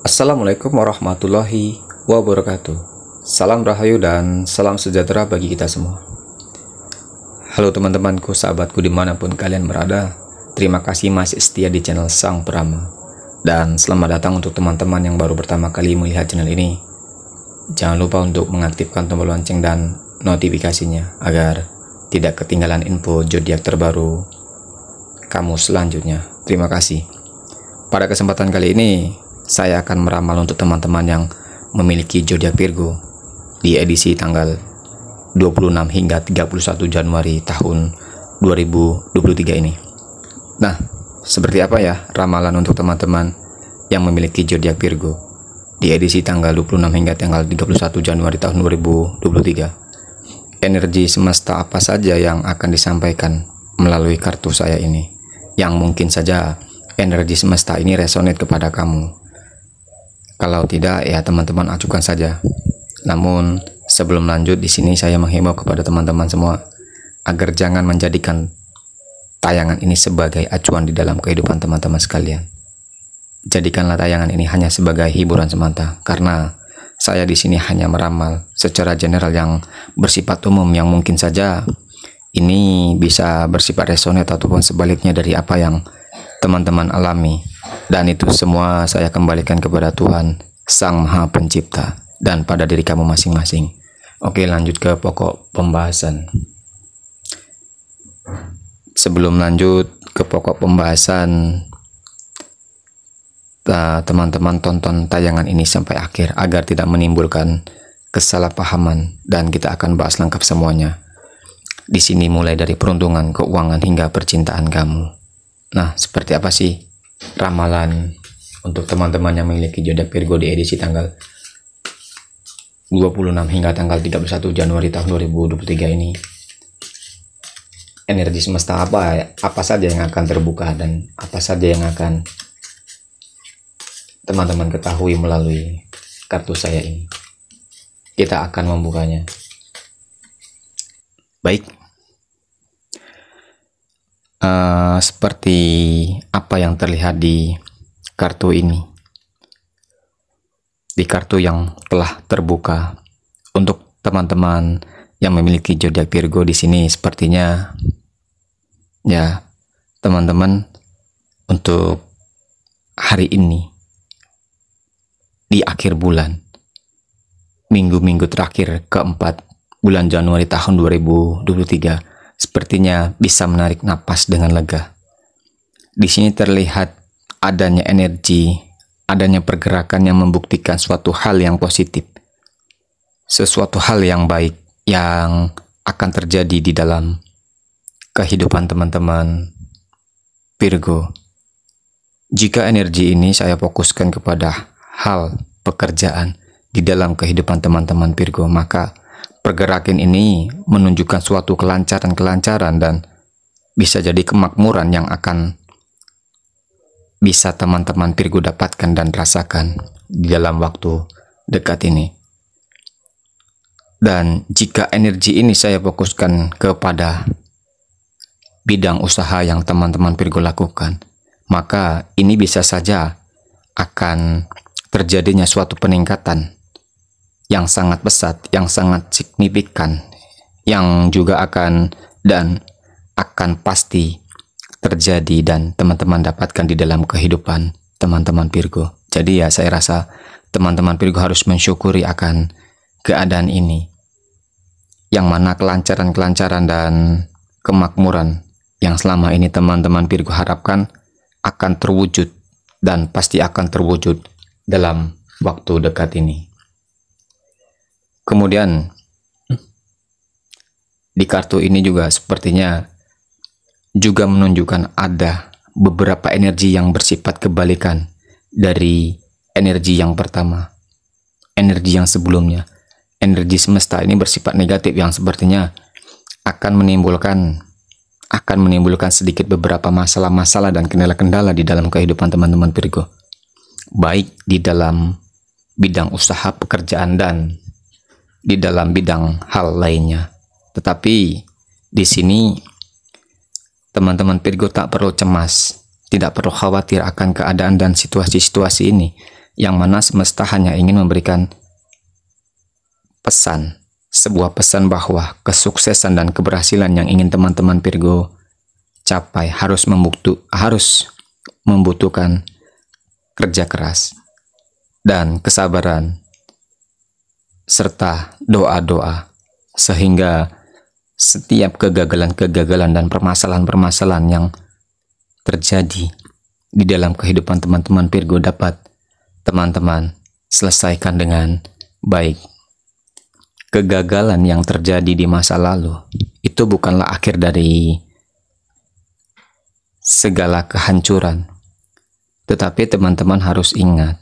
Assalamualaikum warahmatullahi wabarakatuh. Salam rahayu dan salam sejahtera bagi kita semua. Halo teman-temanku, sahabatku dimanapun kalian berada. Terima kasih masih setia di channel Sang Prama. Dan selamat datang untuk teman-teman yang baru pertama kali melihat channel ini. Jangan lupa untuk mengaktifkan tombol lonceng dan notifikasinya agar tidak ketinggalan info zodiak terbaru kamu selanjutnya. Terima kasih. Pada kesempatan kali ini, saya akan meramal untuk teman-teman yang memiliki zodiak Virgo di edisi tanggal 26 hingga 31 Januari tahun 2023 ini. Nah, seperti apa ya ramalan untuk teman-teman yang memiliki zodiak Virgo di edisi tanggal 26 hingga tanggal 31 Januari tahun 2023? Energi semesta apa saja yang akan disampaikan melalui kartu saya ini? Yang mungkin saja energi semesta ini resonate kepada kamu kalau tidak, ya teman-teman ajukan saja. Namun, sebelum lanjut di sini saya menghimbau kepada teman-teman semua agar jangan menjadikan tayangan ini sebagai acuan di dalam kehidupan teman-teman sekalian. Jadikanlah tayangan ini hanya sebagai hiburan semata karena saya di sini hanya meramal secara general yang bersifat umum yang mungkin saja ini bisa bersifat resonate ataupun sebaliknya dari apa yang teman-teman alami. Dan itu semua saya kembalikan kepada Tuhan, Sang Maha Pencipta, dan pada diri kamu masing-masing. Oke, lanjut ke pokok pembahasan. Sebelum lanjut ke pokok pembahasan, teman-teman tonton tayangan ini sampai akhir agar tidak menimbulkan kesalahpahaman dan kita akan bahas lengkap semuanya. Di sini mulai dari peruntungan, keuangan hingga percintaan kamu. Nah, seperti apa sih ramalan untuk teman-teman yang memiliki jodoh Virgo di edisi tanggal 26 hingga tanggal 31 Januari tahun 2023 ini energi semesta apa apa saja yang akan terbuka dan apa saja yang akan teman-teman ketahui melalui kartu saya ini kita akan membukanya baik Eh, seperti apa yang terlihat di kartu ini. Di kartu yang telah terbuka. Untuk teman-teman yang memiliki zodiak Virgo di sini sepertinya ya teman-teman untuk hari ini di akhir bulan minggu-minggu terakhir keempat bulan Januari tahun 2023 sepertinya bisa menarik napas dengan lega. Di sini terlihat adanya energi, adanya pergerakan yang membuktikan suatu hal yang positif. Sesuatu hal yang baik yang akan terjadi di dalam kehidupan teman-teman Virgo. Jika energi ini saya fokuskan kepada hal pekerjaan di dalam kehidupan teman-teman Virgo, maka Pergerakin ini menunjukkan suatu kelancaran-kelancaran dan bisa jadi kemakmuran yang akan bisa teman-teman Virgo dapatkan dan rasakan di dalam waktu dekat ini. Dan jika energi ini saya fokuskan kepada bidang usaha yang teman-teman Virgo lakukan, maka ini bisa saja akan terjadinya suatu peningkatan yang sangat pesat, yang sangat signifikan, yang juga akan dan akan pasti terjadi dan teman-teman dapatkan di dalam kehidupan teman-teman Virgo. Jadi ya saya rasa teman-teman Virgo harus mensyukuri akan keadaan ini. Yang mana kelancaran-kelancaran dan kemakmuran yang selama ini teman-teman Virgo harapkan akan terwujud dan pasti akan terwujud dalam waktu dekat ini. Kemudian di kartu ini juga sepertinya juga menunjukkan ada beberapa energi yang bersifat kebalikan dari energi yang pertama, energi yang sebelumnya. Energi semesta ini bersifat negatif yang sepertinya akan menimbulkan akan menimbulkan sedikit beberapa masalah-masalah dan kendala-kendala di dalam kehidupan teman-teman Virgo. Baik di dalam bidang usaha, pekerjaan dan di dalam bidang hal lainnya. Tetapi di sini teman-teman Virgo tak perlu cemas, tidak perlu khawatir akan keadaan dan situasi-situasi ini yang mana semesta hanya ingin memberikan pesan, sebuah pesan bahwa kesuksesan dan keberhasilan yang ingin teman-teman Virgo capai harus membuktu harus membutuhkan kerja keras dan kesabaran serta doa-doa, sehingga setiap kegagalan-kegagalan dan permasalahan-permasalahan yang terjadi di dalam kehidupan teman-teman Virgo dapat teman-teman selesaikan dengan baik. Kegagalan yang terjadi di masa lalu itu bukanlah akhir dari segala kehancuran, tetapi teman-teman harus ingat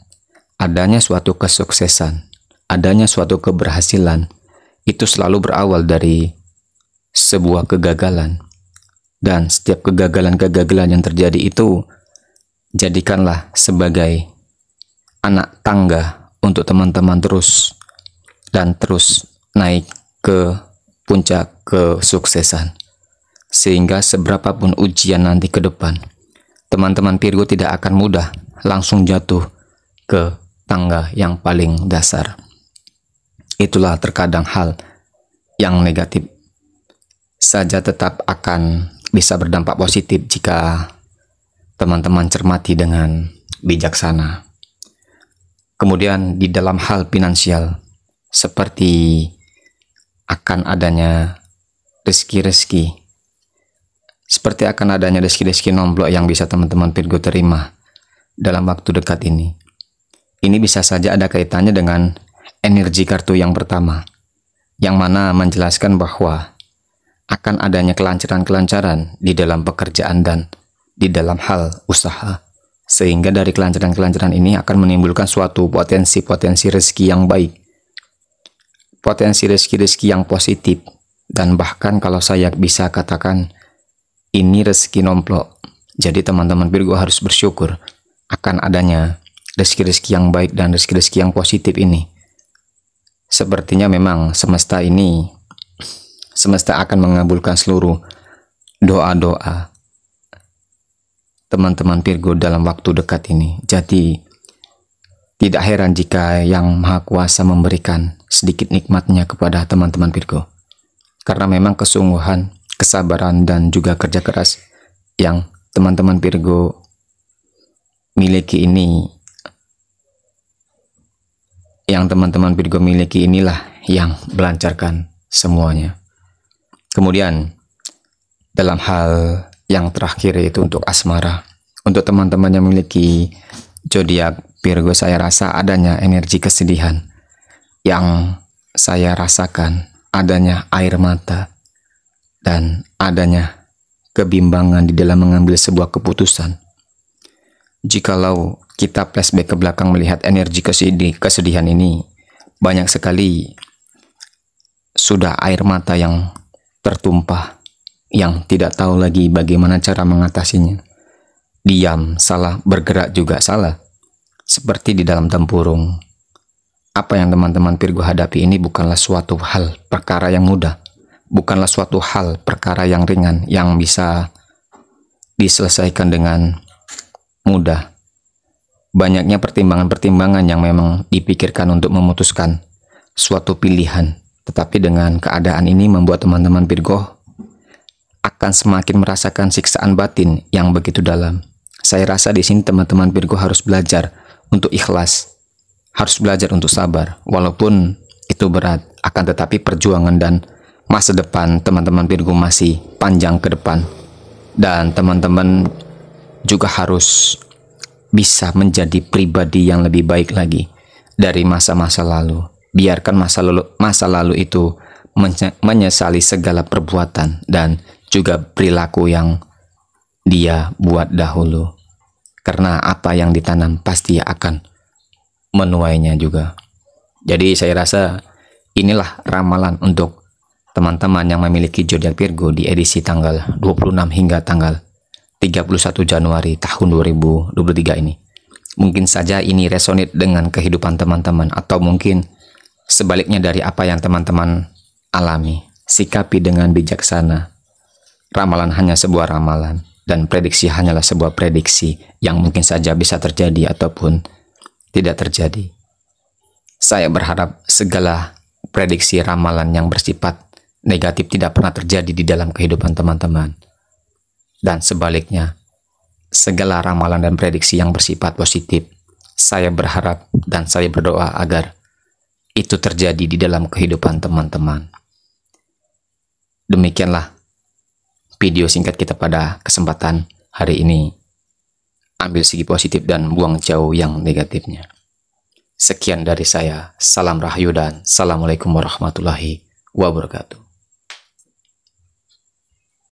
adanya suatu kesuksesan adanya suatu keberhasilan itu selalu berawal dari sebuah kegagalan. Dan setiap kegagalan-kegagalan yang terjadi itu jadikanlah sebagai anak tangga untuk teman-teman terus dan terus naik ke puncak kesuksesan. Sehingga seberapapun ujian nanti ke depan, teman-teman Virgo tidak akan mudah langsung jatuh ke tangga yang paling dasar. Itulah terkadang hal yang negatif saja tetap akan bisa berdampak positif jika teman-teman cermati dengan bijaksana. Kemudian di dalam hal finansial seperti akan adanya rezeki-rezeki seperti akan adanya rezeki-rezeki nomblok yang bisa teman-teman Virgo terima dalam waktu dekat ini. Ini bisa saja ada kaitannya dengan energi kartu yang pertama, yang mana menjelaskan bahwa akan adanya kelancaran-kelancaran di dalam pekerjaan dan di dalam hal usaha. Sehingga dari kelancaran-kelancaran ini akan menimbulkan suatu potensi-potensi rezeki yang baik. Potensi rezeki-rezeki yang positif. Dan bahkan kalau saya bisa katakan, ini rezeki nomplok. Jadi teman-teman Virgo harus bersyukur akan adanya rezeki-rezeki yang baik dan rezeki-rezeki yang positif ini Sepertinya memang semesta ini, semesta akan mengabulkan seluruh doa-doa teman-teman Virgo dalam waktu dekat ini. Jadi, tidak heran jika Yang Maha Kuasa memberikan sedikit nikmatnya kepada teman-teman Virgo. Karena memang kesungguhan, kesabaran, dan juga kerja keras yang teman-teman Virgo miliki ini yang teman-teman Virgo miliki inilah yang melancarkan semuanya. Kemudian dalam hal yang terakhir yaitu untuk asmara. Untuk teman-teman yang memiliki zodiak Virgo saya rasa adanya energi kesedihan yang saya rasakan adanya air mata dan adanya kebimbangan di dalam mengambil sebuah keputusan Jikalau kita flashback ke belakang melihat energi kesedihan ini, banyak sekali sudah air mata yang tertumpah, yang tidak tahu lagi bagaimana cara mengatasinya. Diam, salah, bergerak juga salah. Seperti di dalam tempurung. Apa yang teman-teman Virgo hadapi ini bukanlah suatu hal perkara yang mudah. Bukanlah suatu hal perkara yang ringan yang bisa diselesaikan dengan mudah. Banyaknya pertimbangan-pertimbangan yang memang dipikirkan untuk memutuskan suatu pilihan. Tetapi dengan keadaan ini membuat teman-teman Virgo akan semakin merasakan siksaan batin yang begitu dalam. Saya rasa di sini teman-teman Virgo harus belajar untuk ikhlas, harus belajar untuk sabar, walaupun itu berat, akan tetapi perjuangan dan masa depan teman-teman Virgo masih panjang ke depan. Dan teman-teman juga harus bisa menjadi pribadi yang lebih baik lagi dari masa-masa lalu. Biarkan masa lalu, masa lalu itu menyesali segala perbuatan dan juga perilaku yang dia buat dahulu. Karena apa yang ditanam pasti akan menuainya juga. Jadi saya rasa inilah ramalan untuk teman-teman yang memiliki zodiak Virgo di edisi tanggal 26 hingga tanggal 31 Januari tahun 2023 ini. Mungkin saja ini resonate dengan kehidupan teman-teman atau mungkin sebaliknya dari apa yang teman-teman alami. Sikapi dengan bijaksana. Ramalan hanya sebuah ramalan dan prediksi hanyalah sebuah prediksi yang mungkin saja bisa terjadi ataupun tidak terjadi. Saya berharap segala prediksi ramalan yang bersifat negatif tidak pernah terjadi di dalam kehidupan teman-teman dan sebaliknya. Segala ramalan dan prediksi yang bersifat positif, saya berharap dan saya berdoa agar itu terjadi di dalam kehidupan teman-teman. Demikianlah video singkat kita pada kesempatan hari ini. Ambil segi positif dan buang jauh yang negatifnya. Sekian dari saya. Salam Rahayu dan Assalamualaikum warahmatullahi wabarakatuh.